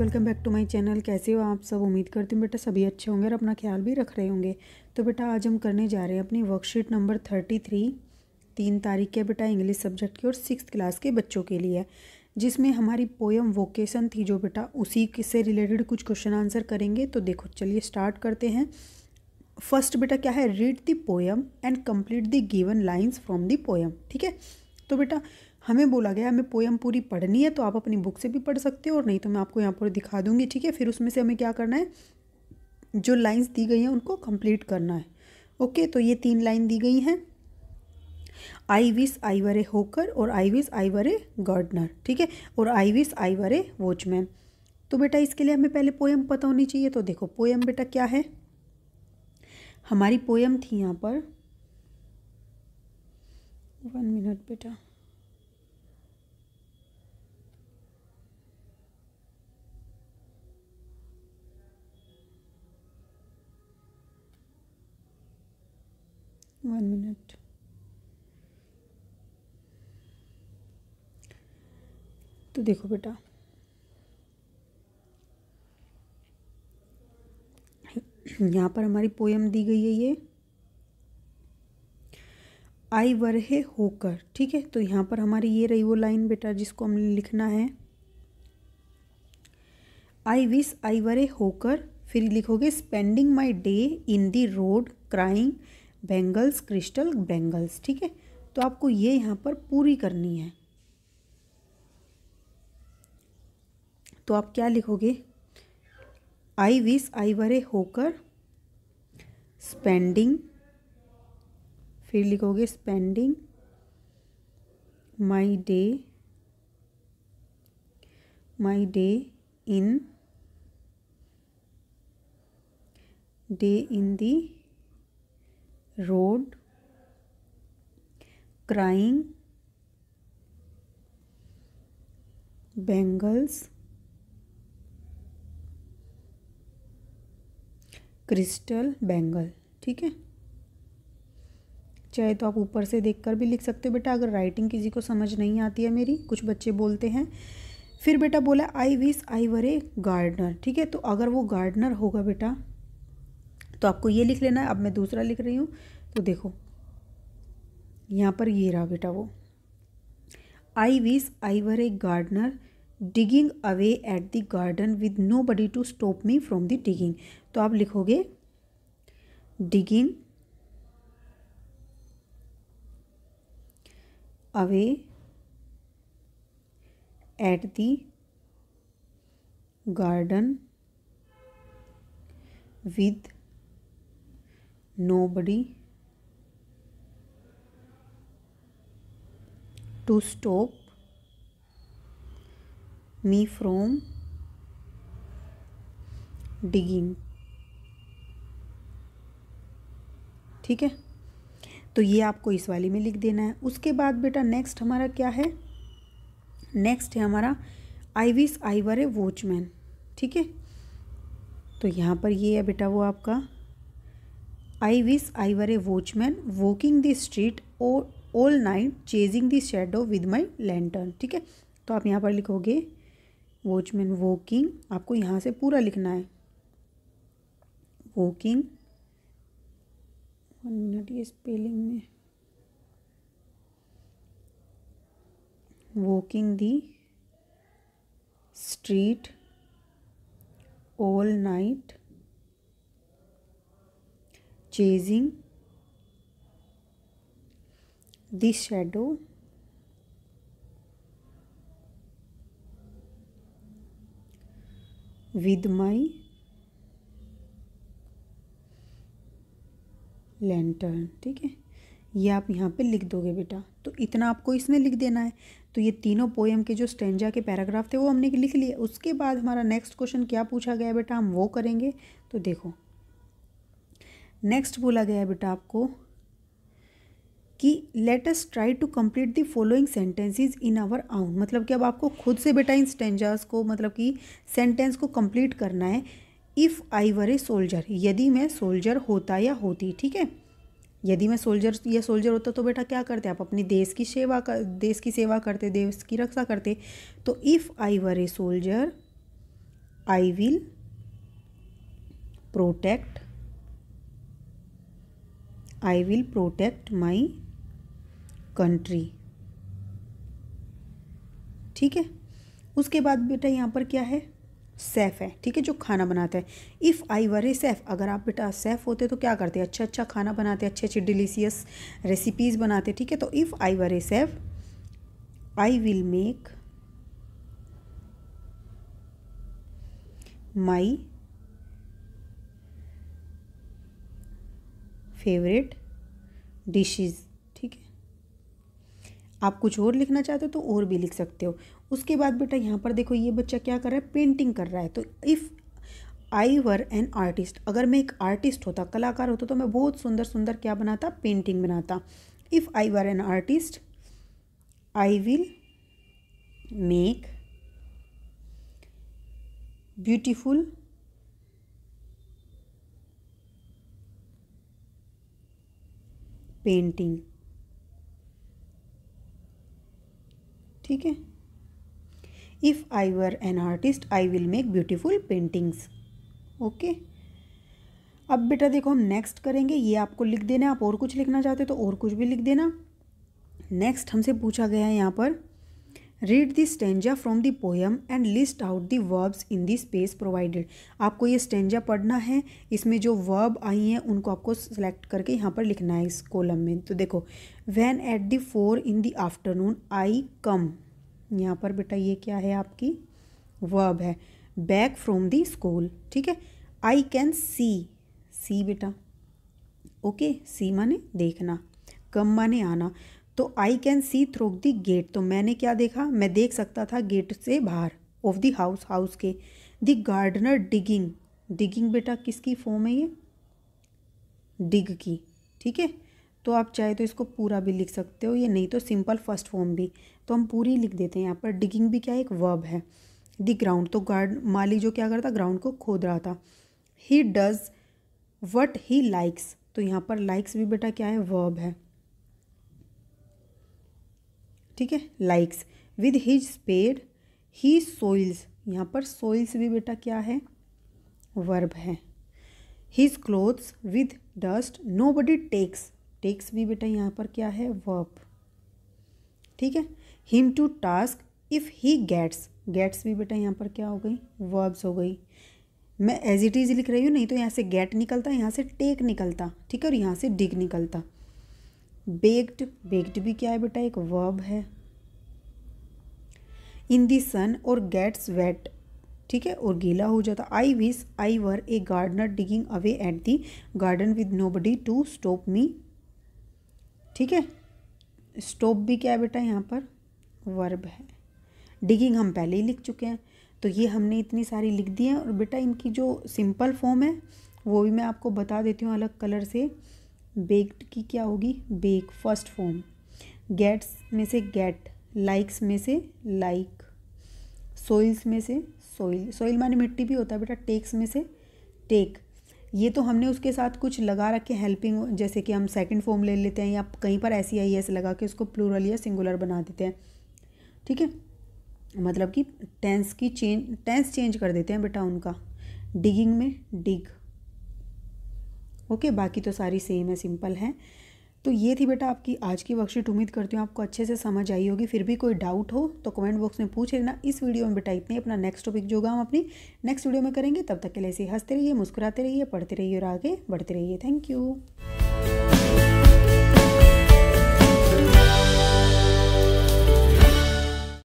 welcome back to my channel कैसे हो आप सब उम्मीद करती हूँ बेटा सभी अच्छे होंगे और अपना ख्याल भी रख रहे होंगे तो बेटा आज हम करने जा रहे हैं अपनी वर्कशीट नंबर थर्टी थ्री तीन तारीख के बेटा इंग्लिश सब्जेक्ट की और सिक्स क्लास के बच्चों के लिए जिसमें हमारी पोयम वोकेशन थी जो बेटा उसी से रिलेटेड कुछ क्वेश्चन आंसर करेंगे तो देखो चलिए स्टार्ट करते हैं फर्स्ट बेटा क्या है read the poem and complete the given lines from the poem ठीक है तो बेटा हमें बोला गया हमें पोयम पूरी पढ़नी है तो आप अपनी बुक से भी पढ़ सकते हो और नहीं तो मैं आपको यहाँ पर दिखा दूँगी ठीक है फिर उसमें से हमें क्या करना है जो लाइन्स दी गई हैं उनको कंप्लीट करना है ओके तो ये तीन लाइन दी गई हैं आई विस आई वर ए होकर और आई wish I were a gardener ठीक है और आई wish I were a watchman तो बेटा इसके लिए हमें पहले पोएम पता होनी चाहिए तो देखो पोएम बेटा क्या है हमारी पोएम थी यहाँ पर वन मिनट बेटा वन मिनट तो देखो बेटा यहाँ पर हमारी पोयम दी गई है ये आई वरहे होकर ठीक है तो यहाँ पर हमारी ये रही वो लाइन बेटा जिसको हमने लिखना है आई विश आई वरे होकर फिर लिखोगे spending my day in the road crying bangles crystal bangles ठीक है तो आपको ये यहाँ पर पूरी करनी है तो आप क्या लिखोगे आई विस आई वरे होकर स्पेंडिंग फिर लिखोगे spending my day my day in day in the road crying bangles crystal bangle ठीक है चाहे तो आप ऊपर से देखकर भी लिख सकते हो बेटा अगर राइटिंग किसी को समझ नहीं आती है मेरी कुछ बच्चे बोलते हैं फिर बेटा बोला आई wish I were a gardener ठीक है तो अगर वो गार्डनर होगा बेटा तो आपको ये लिख लेना है अब मैं दूसरा लिख रही हूँ तो देखो यहाँ पर ये रहा बेटा वो I wish I were a gardener digging away at the garden with nobody to stop me from the digging तो आप लिखोगे digging away at the garden with nobody to stop me from digging ठीक है तो ये आपको इस वाली में लिख देना है उसके बाद बेटा नेक्स्ट हमारा क्या है नेक्स्ट है हमारा आई wish I were a watchman ठीक है तो यहाँ पर ये है बेटा वो आपका I wish I were a watchman walking the street all night chasing the shadow with my lantern ठीक है तो आप यहाँ पर लिखोगे वॉचमैन वॉकिंग आपको यहाँ से पूरा लिखना है वॉकिंग मिनट ये स्पेलिंग में walking the street all night chasing the shadow with my lantern ठीक है ये आप यहाँ पे लिख दोगे बेटा तो इतना आपको इसमें लिख देना है तो ये तीनों पोएम के जो स्टेंजा के पैराग्राफ थे वो हमने लिख लिए उसके बाद हमारा नेक्स्ट क्वेश्चन क्या पूछा गया बेटा हम वो करेंगे तो देखो नेक्स्ट बोला गया बेटा आपको कि let us try to complete the following sentences in our own मतलब कि अब आपको खुद से बेटा इन स्टेंजर्स को मतलब कि सेंटेंस को कंप्लीट करना है if I were a soldier यदि मैं सोल्जर होता या होती ठीक है यदि मैं सोल्जर या सोल्जर होता तो बेटा क्या करते आप अपने देश की सेवा कर देश की सेवा करते देश की रक्षा करते तो if I were a soldier I will protect I will protect my country ठीक है उसके बाद बेटा यहाँ पर क्या है सेफ़ है ठीक है जो खाना बनाता है if I were a safe अगर आप बेटा सेफ़ होते तो क्या करते अच्छा अच्छा खाना बनाते अच्छे अच्छे डिलीशियस रेसिपीज़ बनाते ठीक है तो if I were a chef I will make my favourite dishes ठीक है आप कुछ और लिखना चाहते हो तो और भी लिख सकते हो उसके बाद बेटा यहाँ पर देखो ये बच्चा क्या कर रहा है पेंटिंग कर रहा है तो if I were an artist अगर मैं एक आर्टिस्ट होता कलाकार होता तो मैं बहुत सुंदर सुंदर क्या बनाता पेंटिंग बनाता if I were an artist I will make beautiful painting ठीक है if I were an artist I will make beautiful paintings okay अब बेटा देखो हम नेक्स्ट करेंगे ये आपको लिख देना आप और कुछ लिखना चाहते हो तो और कुछ भी लिख देना नेक्स्ट हमसे पूछा गया है यहाँ पर read the stanza from the poem and list out the verbs in the space provided आपको ये स्टेंजा पढ़ना है इसमें जो वर्ब आई हैं उनको आपको सेलेक्ट करके यहाँ पर लिखना है इस कॉलम में तो देखो when at the four in the afternoon I come यहाँ पर बेटा ये क्या है आपकी वर्ब है बैक फ्रॉम दी स्कूल ठीक है आई कैन सी सी बेटा ओके सी माने देखना कम माने आना तो I can see through the gate तो मैंने क्या देखा मैं देख सकता था गेट से बाहर ऑफ द हाउस हाउस के द गार्डनर डिगिंग डिगिंग बेटा किसकी फॉर्म है ये डिग की ठीक है तो आप चाहे तो इसको पूरा भी लिख सकते हो ये नहीं तो सिंपल फर्स्ट फॉर्म भी तो हम पूरी लिख देते हैं यहाँ पर डिगिंग भी क्या एक वर्ब है दी ग्राउंड तो गार्ड माली जो क्या करता ग्राउंड को खोद रहा था he does what he likes तो यहाँ पर लाइक्स भी बेटा क्या है वर्ब है ठीक है likes with his spade he soils यहाँ पर सोइल्स भी बेटा क्या है वर्ब है his clothes with dust nobody takes takes भी बेटा यहाँ पर क्या है वर्ब ठीक है him to task if he gets gets भी बेटा यहाँ पर क्या हो गई वर्ब्स हो गई मैं एज इट इज़ लिख रही हूँ नहीं तो यहाँ से गेट निकलता यहाँ से टेक निकलता ठीक है और यहाँ से डिग निकलता बेग्ड बेग्ड भी क्या है बेटा एक वर्ब है इन दी सन और गेट्स वेट ठीक है और गीला हो जाता I wish I were a gardener digging away at the garden with nobody to stop me ठीक है स्टॉप भी क्या है बेटा यहाँ पर वर्ब है डिगिंग हम पहले ही लिख चुके हैं तो ये हमने इतनी सारी लिख दी है और बेटा इनकी जो सिंपल फॉर्म है वो भी मैं आपको बता देती हूँ अलग कलर से बेक्ड की क्या होगी बेक फर्स्ट फॉर्म गेट्स में से गेट लाइक्स में से लाइक सोइल्स में से सोइल सोइल माने मिट्टी भी होता है बेटा टेक्स में से टेक ये तो हमने उसके साथ कुछ लगा रखे हेल्पिंग जैसे कि हम सेकंड फॉर्म ले लेते हैं या कहीं पर ऐसी आई एस लगा के उसको प्लूरल या सिंगुलर बना देते हैं ठीक है मतलब कि टेंस की चेंज टेंस चेंज कर देते हैं बेटा उनका डिगिंग में डिग ओके बाकी तो सारी सेम है सिंपल है तो ये थी बेटा आपकी आज की वर्कशीट उम्मीद करती हूँ आपको अच्छे से समझ आई होगी फिर भी कोई डाउट हो तो कमेंट बॉक्स में पूछ लेना इस वीडियो में बेटा इतनी अपना नेक्स्ट टॉपिक जो होगा हम अपनी नेक्स्ट वीडियो में करेंगे तब तक के लिए ऐसे हंसते रहिए मुस्कुराते रहिए पढ़ते रहिए और आगे बढ़ते रहिए थैंक यू